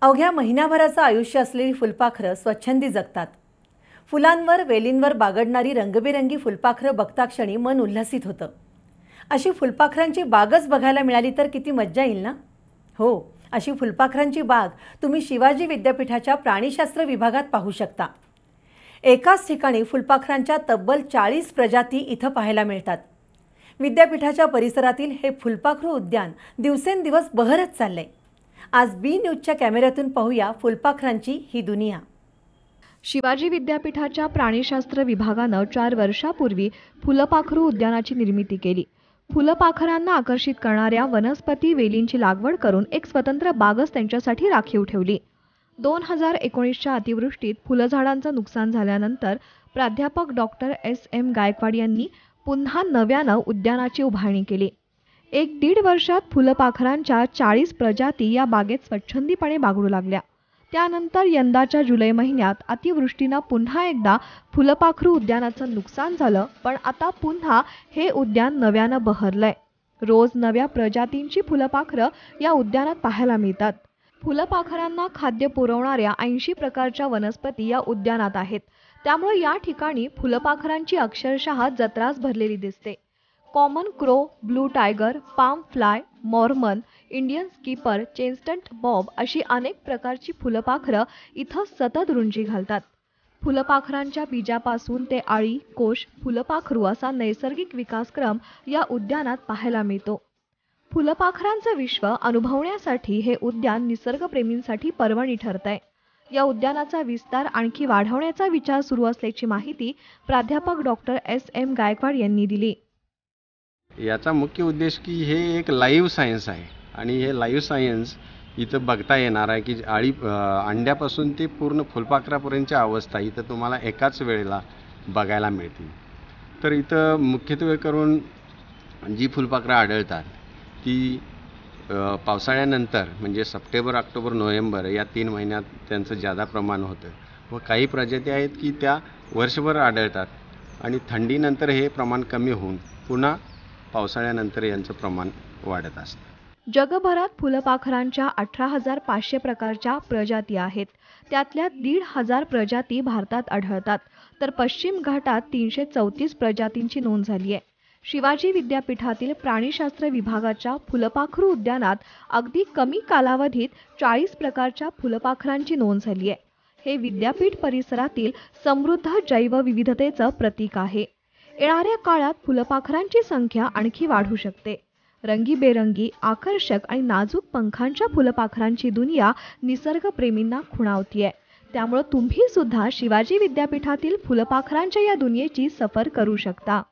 अवघ्या महिन्याभराचं आयुष्य असलेली फुलपाखरं स्वच्छंदी जगतात फुलांवर वेलींवर बागडणारी रंगबेरंगी फुलपाखरं क्षणी मन उल्हसित होतं अशी फुलपाखरांची बागच बघायला मिळाली तर किती मज्जा येईल ना हो अशी फुलपाखरांची बाग तुम्ही शिवाजी विद्यापीठाच्या प्राणीशास्त्र विभागात पाहू शकता एकाच ठिकाणी फुलपाखरांच्या तब्बल चाळीस प्रजाती इथं पाहायला मिळतात विद्यापीठाच्या परिसरातील हे फुलपाखरू उद्यान दिवसेंदिवस बहरत चाललंय आज बी न्यूजच्या कॅमेऱ्यातून पाहूया फुलपाखरांची ही दुनिया शिवाजी विद्यापीठाच्या प्राणीशास्त्र विभागानं चार वर्षापूर्वी फुलपाखरू उद्यानाची निर्मिती केली फुलपाखरांना आकर्षित करणाऱ्या वनस्पती वेलींची लागवड करून एक स्वतंत्र बागच त्यांच्यासाठी राखीव ठेवली दोन हजार एकोणीसच्या अतिवृष्टीत फुलझाडांचं नुकसान झाल्यानंतर प्राध्यापक डॉक्टर एस एम गायकवाड यांनी पुन्हा नव्यानं उद्यानाची उभारणी केली एक दीड वर्षात फुलपाखरांच्या चाळीस प्रजाती या बागेत स्वच्छंदीपणे बागडू लागल्या त्यानंतर यंदाच्या जुलै महिन्यात अतिवृष्टीनं पुन्हा एकदा फुलपाखरू उद्यानाचं नुकसान झालं पण आता पुन्हा हे उद्यान नव्यानं बहरलंय रोज नव्या प्रजातींची फुलपाखरं या उद्यानात पाहायला मिळतात फुलपाखरांना खाद्य पुरवणाऱ्या ऐंशी प्रकारच्या वनस्पती या उद्यानात आहेत त्यामुळे या ठिकाणी फुलपाखरांची अक्षरशः जत्रास भरलेली दिसते common crow blue tiger palm fly Mormon Indian skipper chestnut bob अशी अनेक प्रकारची फुलपाखरं इथं सतत रुंजी घालतात फुलपाखरांच्या बीजापासून ते आळी कोश फुलपाखरू असा नैसर्गिक विकासक्रम या उद्यानात पाहायला मिळतो फुलपाखरांचं विश्व अनुभवण्यासाठी हे उद्यान निसर्गप्रेमींसाठी पर्वणी ठरत आहे या उद्यानाचा विस्तार आणखी वाढवण्याचा विचार सुरू असल्याची माहिती प्राध्यापक डॉक्टर एस एम गायकवाड यांनी दिली याचा मुख्य उद्देश की हे एक लाईव्ह सायन्स आहे आणि हे लाईव्ह सायन्स इथं बघता येणार आहे की आळी अंड्यापासून ते पूर्ण फुलपाखरापर्यंतची अवस्था इथं तुम्हाला एकाच वेळेला बघायला मिळतील तर इथं मुख्यत्वे करून जी फुलपाखरं आढळतात ती पावसाळ्यानंतर म्हणजे सप्टेंबर ऑक्टोबर नोव्हेंबर या तीन महिन्यात त्यांचं जादा प्रमाण होतं व काही प्रजाती आहेत की त्या वर्षभर आढळतात आणि थंडीनंतर हे प्रमाण कमी होऊन पुन्हा पावसाळ्यानंतर यांचं प्रमाण वाढत असतं जगभरात फुलपाखरांच्या अठरा हजार पाचशे प्रकारच्या प्रजाती आहेत त्यातल्या दीड हजार प्रजाती भारतात आढळतात तर पश्चिम घाटात तीनशे चौतीस प्रजातींची नोंद झाली आहे शिवाजी विद्यापीठातील प्राणीशास्त्र विभागाच्या फुलपाखरू उद्यानात अगदी कमी कालावधीत चाळीस प्रकारच्या फुलपाखरांची नोंद झाली आहे हे विद्यापीठ परिसरातील समृद्ध जैवविविधतेचं प्रतीक आहे येणाऱ्या काळात फुलपाखरांची संख्या आणखी वाढू शकते रंगीबेरंगी आकर्षक आणि नाजूक पंखांच्या फुलपाखरांची दुनिया निसर्गप्रेमींना खुणावती आहे त्यामुळं तुम्ही सुद्धा शिवाजी विद्यापीठातील फुलपाखरांच्या या दुनियेची सफर करू शकता